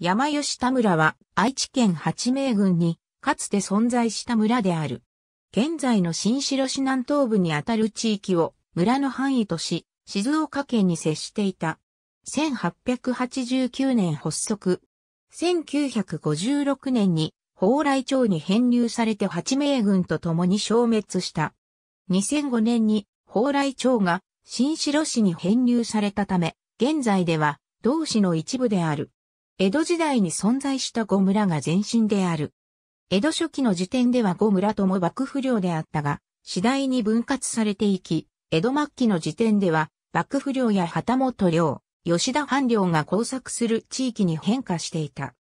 山吉田村は愛知県八名郡にかつて存在した村である。現在の新城市南東部にあたる地域を村の範囲とし、静岡県に接していた。1889年発足。1956年に蓬莱町に編入されて八名郡と共に消滅した。2005年に蓬莱町が新城市に編入されたため、現在では同市の一部である。江戸時代に存在した五村が前身である。江戸初期の時点では五村とも幕府領であったが、次第に分割されていき、江戸末期の時点では、幕府領や旗本領、吉田藩領が交錯する地域に変化していた。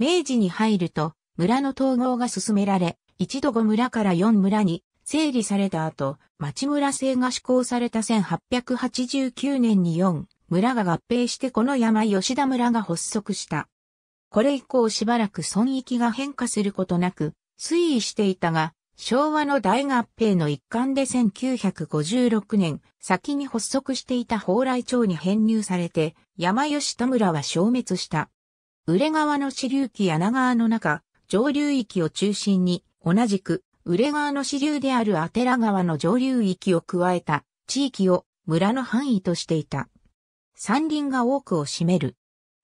明治に入ると、村の統合が進められ、一度五村から四村に整理された後、町村制が施行された1889年に四、村が合併してこの山吉田村が発足した。これ以降しばらく損益が変化することなく推移していたが、昭和の大合併の一環で1956年、先に発足していた蓬莱町に編入されて、山吉田村は消滅した。売川の支流機、柳川の中、上流域を中心に、同じく、売川の支流であるアテラ川の上流域を加えた地域を村の範囲としていた。山林が多くを占める。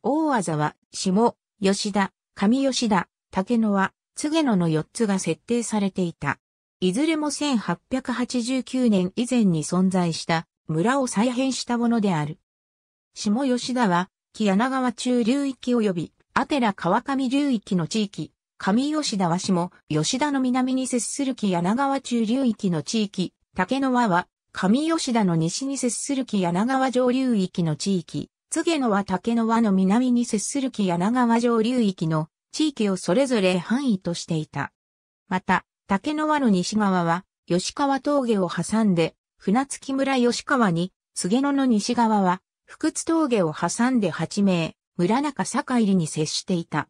大技は、下、吉田、上吉田、竹野は、継野の4つが設定されていた。いずれも1889年以前に存在した村を再編したものである。下吉田は、木柳川中流域及び、アテラ川上流域の地域、上吉田は下、吉田の南に接する木柳川中流域の地域、竹野はは、上吉田の西に接する木柳川上流域の地域、津野は竹野輪の南に接する木柳川上流域の地域をそれぞれ範囲としていた。また、竹野輪の西側は、吉川峠を挟んで、船月村吉川に、菅野の西側は、福津峠を挟んで八名、村中坂入に接していた。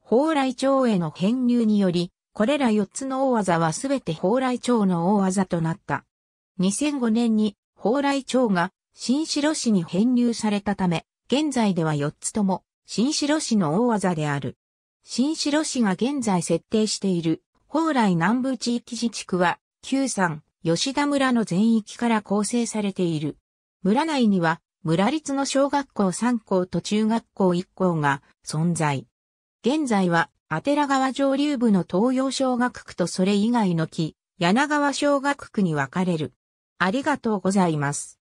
蓬莱町への編入により、これら四つの大技はすべて蓬莱町の大技となった。2005年に蓬莱町が新城市に編入されたため、現在では4つとも新城市の大技である。新城市が現在設定している蓬莱南部地域自治区は、旧山、吉田村の全域から構成されている。村内には、村立の小学校3校と中学校1校が存在。現在は、あてら川上流部の東洋小学区とそれ以外の木、柳川小学区に分かれる。ありがとうございます。